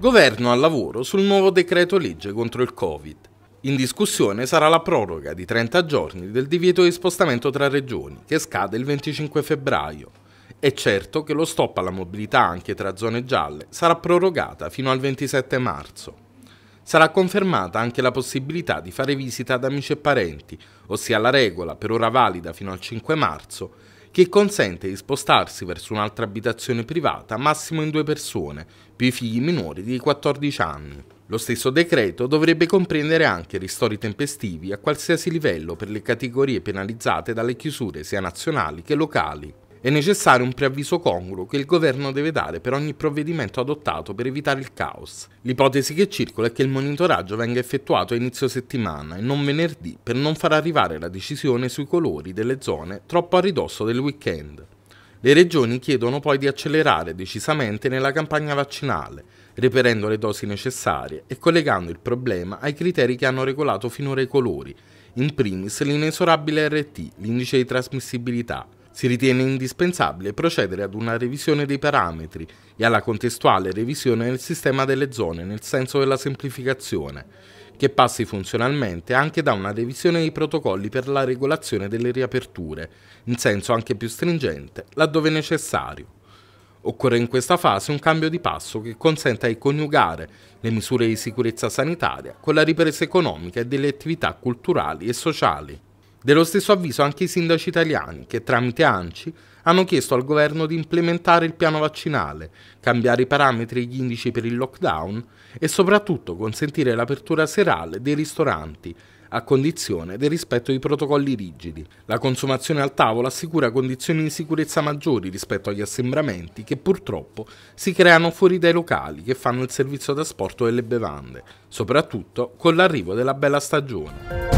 Governo al lavoro sul nuovo decreto legge contro il Covid. In discussione sarà la proroga di 30 giorni del divieto di spostamento tra regioni, che scade il 25 febbraio. È certo che lo stop alla mobilità anche tra zone gialle sarà prorogata fino al 27 marzo. Sarà confermata anche la possibilità di fare visita ad amici e parenti, ossia la regola, per ora valida fino al 5 marzo, che consente di spostarsi verso un'altra abitazione privata massimo in due persone, più i figli minori di 14 anni. Lo stesso decreto dovrebbe comprendere anche ristori tempestivi a qualsiasi livello per le categorie penalizzate dalle chiusure sia nazionali che locali. È necessario un preavviso congruo che il governo deve dare per ogni provvedimento adottato per evitare il caos. L'ipotesi che circola è che il monitoraggio venga effettuato a inizio settimana e non venerdì per non far arrivare la decisione sui colori delle zone troppo a ridosso del weekend. Le regioni chiedono poi di accelerare decisamente nella campagna vaccinale, reperendo le dosi necessarie e collegando il problema ai criteri che hanno regolato finora i colori, in primis l'inesorabile RT, l'indice di trasmissibilità, si ritiene indispensabile procedere ad una revisione dei parametri e alla contestuale revisione del sistema delle zone nel senso della semplificazione, che passi funzionalmente anche da una revisione dei protocolli per la regolazione delle riaperture, in senso anche più stringente, laddove necessario. Occorre in questa fase un cambio di passo che consenta di coniugare le misure di sicurezza sanitaria con la ripresa economica e delle attività culturali e sociali. Dello stesso avviso anche i sindaci italiani, che tramite ANCI hanno chiesto al governo di implementare il piano vaccinale, cambiare i parametri e gli indici per il lockdown e soprattutto consentire l'apertura serale dei ristoranti, a condizione del rispetto di protocolli rigidi. La consumazione al tavolo assicura condizioni di sicurezza maggiori rispetto agli assembramenti che purtroppo si creano fuori dai locali che fanno il servizio d'asporto delle bevande, soprattutto con l'arrivo della bella stagione.